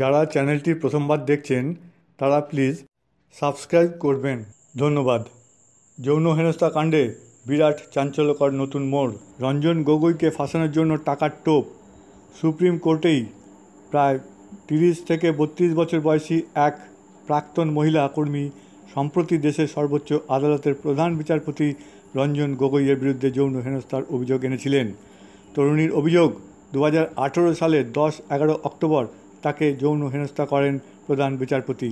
যারা চ্যানেলটি প্রথমবার দেখছেন তারা প্লিজ সাবস্ক্রাইব করবেন ধন্যবাদ যৌন হেনস্থা কাণ্ডে বিরাট চাঞ্চল্যকর নতুন মোড় রঞ্জন গগৈকে ফাঁসানোর জন্য টাকার টোপ সুপ্রিম কোর্টেই প্রায় তিরিশ থেকে বত্রিশ বছর বয়সী এক প্রাক্তন মহিলা কর্মী সম্প্রতি দেশের সর্বোচ্চ আদালতের প্রধান বিচারপতি রঞ্জন গগৈয়ের বিরুদ্ধে যৌন হেনস্থার অভিযোগ এনেছিলেন তরুণীর অভিযোগ দু সালের দশ এগারো অক্টোবর তাকে যৌন হেনস্থা করেন প্রধান বিচারপতি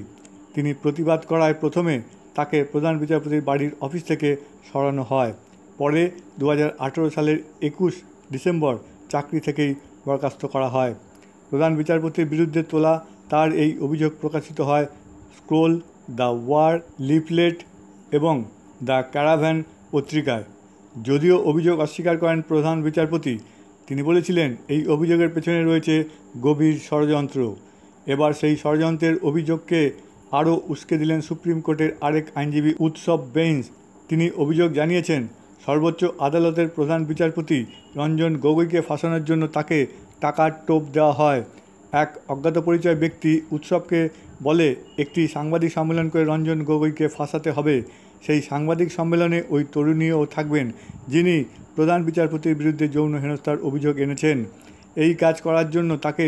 তিনি প্রতিবাদ করায় প্রথমে তাকে প্রধান বিচারপতির বাড়ির অফিস থেকে সরানো হয় পরে দু সালের একুশ ডিসেম্বর চাকরি থেকেই বরখাস্ত করা হয় প্রধান বিচারপতির বিরুদ্ধে তোলা তার এই অভিযোগ প্রকাশিত হয় স্ক্রোল দ্য ওয়ার লিফলেট এবং দ্য ক্যারাভ্যান পত্রিকায় যদিও অভিযোগ অস্বীকার করেন প্রধান বিচারপতি তিনি বলেছিলেন এই অভিযোগের পেছনে রয়েছে গভীর ষড়যন্ত্র এবার সেই ষড়যন্ত্রের অভিযোগকে আরও উস্কে দিলেন সুপ্রিম কোর্টের আরেক আইনজীবী উৎসব বেঞ্চ তিনি অভিযোগ জানিয়েছেন সর্বোচ্চ আদালতের প্রধান বিচারপতি রঞ্জন গগৈকে ফাঁসানোর জন্য তাকে টাকার টোপ দেওয়া হয় এক অজ্ঞাত পরিচয় ব্যক্তি উৎসবকে বলে একটি সাংবাদিক সম্মেলন করে রঞ্জন গগৈকে ফাঁসাতে হবে সেই সাংবাদিক সম্মেলনে ওই তরুণীও থাকবেন যিনি প্রধান বিচারপতির বিরুদ্ধে যৌন হেনস্থার অভিযোগ এনেছেন এই কাজ করার জন্য তাকে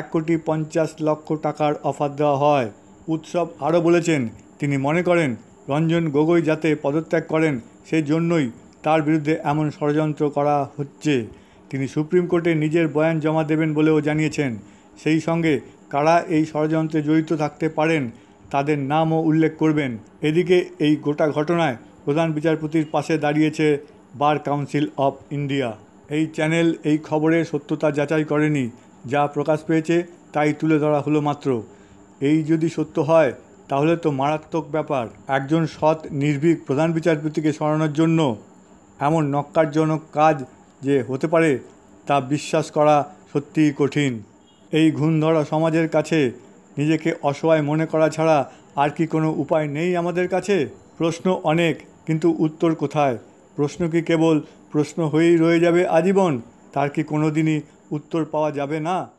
এক কোটি পঞ্চাশ লক্ষ টাকার অফার দেওয়া হয় উৎসব আরও বলেছেন তিনি মনে করেন রঞ্জন গগৈ যাতে পদত্যাগ করেন সেজন্যই তার বিরুদ্ধে এমন ষড়যন্ত্র করা হচ্ছে তিনি সুপ্রিম কোর্টে নিজের বয়ান জমা দেবেন বলেও জানিয়েছেন সেই সঙ্গে কারা এই ষড়যন্ত্রে জড়িত থাকতে পারেন তাদের নামও উল্লেখ করবেন এদিকে এই গোটা ঘটনায় প্রধান বিচারপতির পাশে দাঁড়িয়েছে বার কাউন্সিল অফ ইন্ডিয়া এই চ্যানেল এই খবরের সত্যতা যাচাই করেনি যা প্রকাশ পেয়েছে তাই তুলে ধরা হলো মাত্র এই যদি সত্য হয় তাহলে তো মারাত্মক ব্যাপার একজন সৎ নির্ভীক প্রধান বিচারপতিকে সরানোর জন্য এমন নক্কারজনক কাজ যে হতে পারে তা বিশ্বাস করা সত্যিই কঠিন এই ঘুণধরা সমাজের কাছে নিজেকে অসহায় মনে করা ছাড়া আর কি কোনো উপায় নেই আমাদের কাছে প্রশ্ন অনেক কিন্তু উত্তর কোথায় প্রশ্ন কি কেবল প্রশ্ন হয়েই রয়ে যাবে আজীবন তার কি কোনো দিনই উত্তর পাওয়া যাবে না